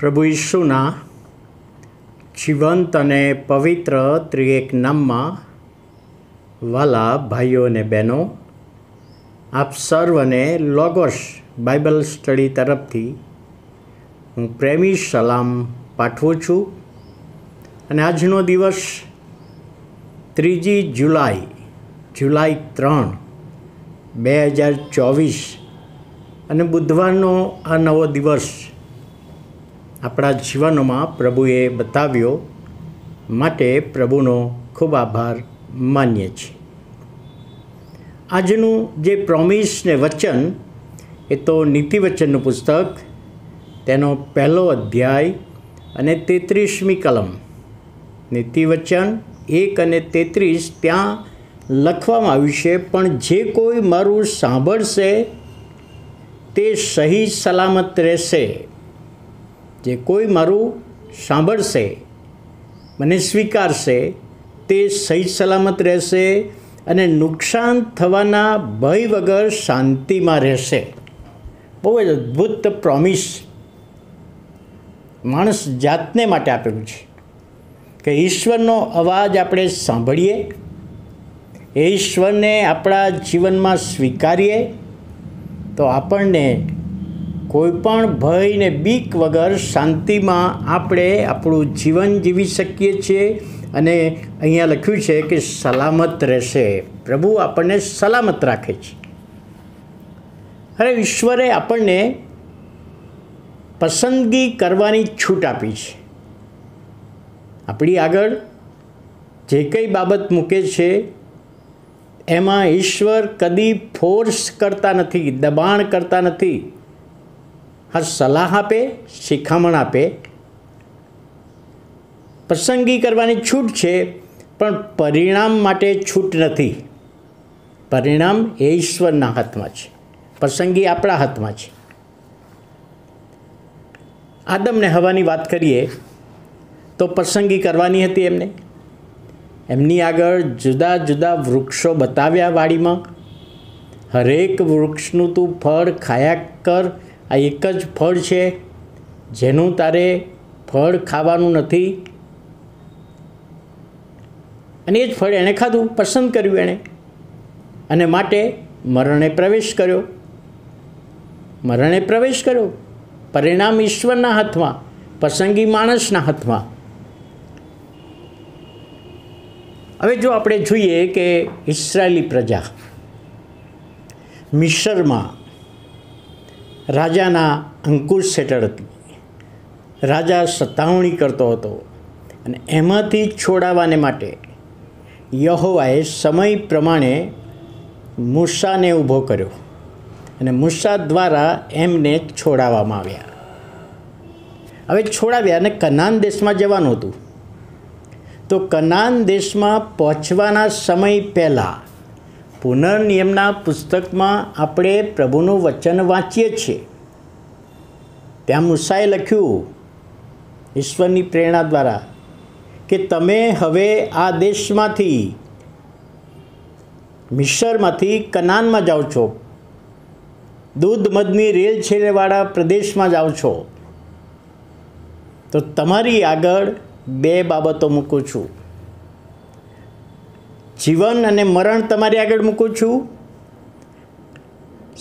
પ્રભુ ઈશુના જીવંત અને પવિત્ર ત્રિએક નામમાં વાલા ભાઈઓ અને બહેનો આપ સર્વને લોગોસ બાઇબલ સ્ટડી તરફથી હું પ્રેમી સલામ પાઠવું છું અને આજનો દિવસ ત્રીજી જુલાઈ જુલાઈ ત્રણ બે હજાર ચોવીસ અને બુધવારનો આ નવો દિવસ આપણા જીવનોમાં પ્રભુએ બતાવ્યો માટે પ્રભુનો ખૂબ આભાર માનીએ છીએ આજનું જે પ્રોમિસ ને વચન એ તો નીતિવચનનું પુસ્તક તેનો પહેલો અધ્યાય અને તેત્રીસમી કલમ નીતિવચન એક અને તેત્રીસ ત્યાં લખવામાં આવ્યું છે પણ જે કોઈ મારું સાંભળશે તે સહી સલામત રહેશે જે કોઈ મારું સાંભળશે મને સ્વીકારશે તે સહી સલામત રહેશે અને નુકસાન થવાના ભય વગર શાંતિમાં રહેશે બહુ જ અદ્ભુત પ્રોમિસ માણસ જાતને માટે આપેલું છે કે ઈશ્વરનો અવાજ આપણે સાંભળીએ એ ઈશ્વરને આપણા જીવનમાં સ્વીકારીએ તો આપણને કોઈપણ ભય ને બીક વગર શાંતિમાં આપણે આપણું જીવન જીવી શકીએ છીએ અને અહીંયા લખ્યું છે કે સલામત રહેશે પ્રભુ આપણને સલામત રાખે છે અરે ઈશ્વરે આપણને પસંદગી કરવાની છૂટ આપી છે આપણી આગળ જે કંઈ બાબત મૂકે છે એમાં ઈશ્વર કદી ફોર્સ કરતા નથી દબાણ કરતા નથી આ સલાહ આપે શિખામણ આપે પસંદગી કરવાની છૂટ છે પણ પરિણામ માટે છૂટ નથી પરિણામ એ ઈશ્વરના હાથમાં છે પસંદગી આપણા હાથમાં છે આદમને હવાની વાત કરીએ તો પસંદગી કરવાની હતી એમને એમની આગળ જુદા જુદા વૃક્ષો બતાવ્યા વાડીમાં હરેક વૃક્ષનું તું ફળ ખાયા કર આ એક જ ફળ છે જેનું તારે ફળ ખાવાનું નથી અને એ જ ફળ એણે ખાધું પસંદ કર્યું એણે અને માટે મરણે પ્રવેશ કર્યો મરણે પ્રવેશ કર્યો પરિણામ ઈશ્વરના હાથમાં પસંદગી માણસના હાથમાં હવે જો આપણે જોઈએ કે ઈસરાયલી પ્રજા મિશ્રમાં રાજાના અંકુશ હેઠળ હતી રાજા સતાવણી કરતો હતો અને એમાંથી છોડાવાને માટે યહોવાએ સમય પ્રમાણે મૂસાને ઊભો કર્યો અને મૂસા દ્વારા એમને છોડાવવામાં આવ્યા હવે છોડાવ્યા અને કનાન દેશમાં જવાનું હતું તો કનાન દેશમાં પહોંચવાના સમય પહેલાં પુનર્નિયમના પુસ્તકમાં આપણે પ્રભુનું વચન વાંચીએ છીએ ત્યાં મુસાએ લખ્યું ઈશ્વરની પ્રેરણા દ્વારા કે તમે હવે આ દેશમાંથી મિશ્રમાંથી કનાનમાં જાઓ છો દૂધ મધની રેલ છેલેવાળા પ્રદેશમાં જાઓ છો તો તમારી આગળ બે બાબતો મૂકું છું જીવન અને મરણ તમારી આગળ મૂકું છું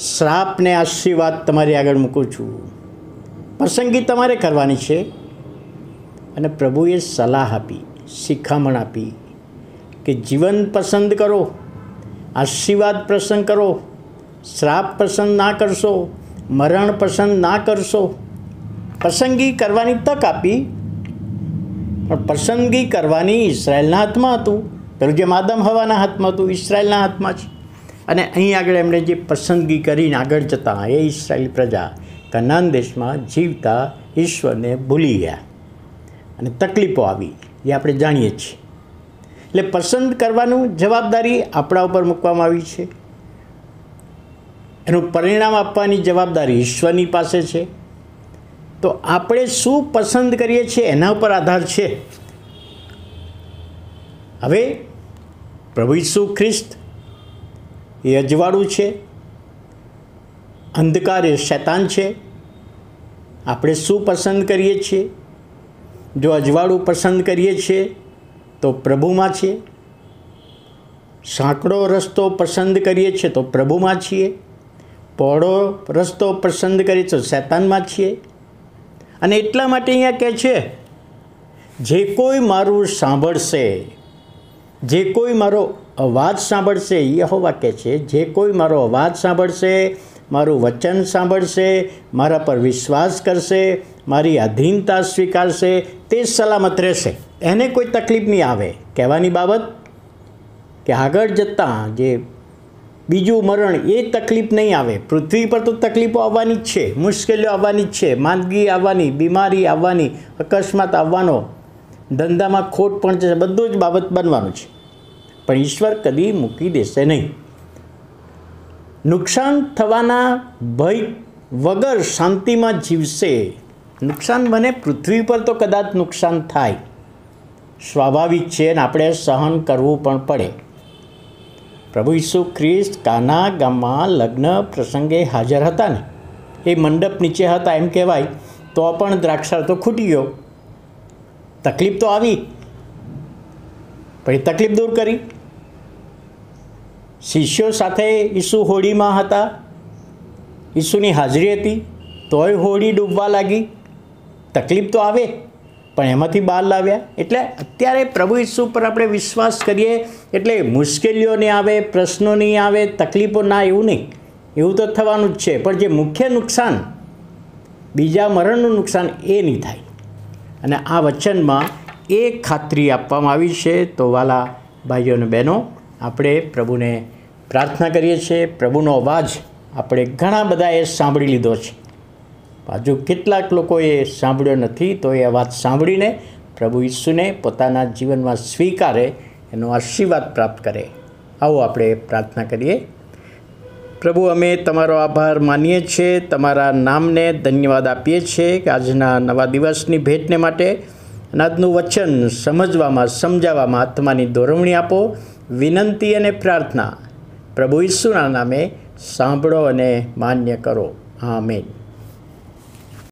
શ્રાપને આશીર્વાદ તમારી આગળ મૂકું છું પસંદગી તમારે કરવાની છે અને પ્રભુએ સલાહ આપી શિખામણ આપી કે જીવન પસંદ કરો આશીર્વાદ પસંદ કરો શ્રાપ પસંદ ના કરશો મરણ પસંદ ના કરશો પસંદગી કરવાની તક આપી પણ પસંદગી કરવાની ઇઝરાયલના હાથમાં હતું પેલું જે માદમ હવાના હાથમાં હતું ઇસરાયલના હાથમાં છે અને અહીં આગળ એમણે જે પસંદગી કરીને આગળ જતા એ ઇસરાયલ પ્રજા કનાન દેશમાં જીવતા ઈશ્વરને ભૂલી ગયા અને તકલીફો આવી એ આપણે જાણીએ છીએ એટલે પસંદ કરવાનું જવાબદારી આપણા ઉપર મૂકવામાં આવી છે એનું પરિણામ આપવાની જવાબદારી ઈશ્વરની પાસે છે તો આપણે શું પસંદ કરીએ છીએ એના ઉપર આધાર છે હવે પ્રભુ ઈસુ ખ્રિસ્ત એ અજવાળું છે અંધકાર એ શૈતાન છે આપણે શું પસંદ કરીએ છીએ જો અજવાળું પસંદ કરીએ છીએ તો પ્રભુમાં છીએ સાંકડો રસ્તો પસંદ કરીએ છીએ તો પ્રભુમાં છીએ પહોળો રસ્તો પસંદ કરીએ તો શૈતાનમાં છીએ અને એટલા માટે અહીંયા કહે છે જે કોઈ મારું સાંભળશે જે કોઈ મારો અવાજ સાંભળશે યહોવા કહે છે જે કોઈ મારો અવાજ સાંભળશે મારું વચન સાંભળશે મારા પર વિશ્વાસ કરશે મારી આધીનતા સ્વીકારશે તે સલામત રહેશે એને કોઈ તકલીફ નહીં આવે કહેવાની બાબત કે આગળ જતાં જે બીજું મરણ એ તકલીફ નહીં આવે પૃથ્વી પર તો તકલીફો આવવાની જ છે મુશ્કેલીઓ આવવાની જ છે માંદગી આવવાની બીમારી આવવાની અકસ્માત આવવાનો ધંધામાં ખોટ પણ છે બધું જ બાબત બનવાનું છે પણ ઈશ્વર કદી મૂકી દેશે નહીં નુકસાન થવાના ભય વગર શાંતિમાં જીવશે નુકસાન મને પૃથ્વી પર તો કદાચ નુકસાન થાય સ્વાભાવિક છે ને આપણે સહન કરવું પણ પડે પ્રભુ ઈસુ ખ્રિસ્ત કાના ગામમાં લગ્ન પ્રસંગે હાજર હતા ને એ મંડપ નીચે હતા એમ કહેવાય તો પણ દ્રાક્ષાર તો ખૂટી ગયો તકલીફ તો આવી પણ એ તકલીફ દૂર કરી શિષ્યો સાથે ઈસુ હોળીમાં હતા ઈસુની હાજરી હતી તોય હોળી ડૂબવા લાગી તકલીફ તો આવે પણ એમાંથી બહાર લાવ્યા એટલે અત્યારે પ્રભુ ઈસુ પર આપણે વિશ્વાસ કરીએ એટલે મુશ્કેલીઓ નહીં આવે પ્રશ્નો નહીં આવે તકલીફો ના એવું નહીં એવું તો થવાનું જ છે પણ જે મુખ્ય નુકસાન બીજા મરણનું નુકસાન એ નહીં થાય અને આ વચનમાં એ ખાતરી આપવામાં આવી છે તો વાલા ભાઈઓ અને બહેનો આપણે પ્રભુને પ્રાર્થના કરીએ છીએ પ્રભુનો અવાજ આપણે ઘણા બધાએ સાંભળી લીધો છે હજુ કેટલાક લોકોએ સાંભળ્યો નથી તો એ અવાજ સાંભળીને પ્રભુ ઈસુને પોતાના જીવનમાં સ્વીકારે એનો આશીર્વાદ પ્રાપ્ત કરે આવો આપણે પ્રાર્થના કરીએ પ્રભુ અમે તમારો આભાર માનીએ છીએ તમારા નામને ધન્યવાદ આપીએ છીએ કે આજના નવા દિવસની ભેટને માટે આજનું વચન સમજવામાં સમજાવવામાં આત્માની દોરવણી આપો વિનંતી અને પ્રાર્થના પ્રભુ ઈસુના નામે સાંભળો અને માન્ય કરો હા મેં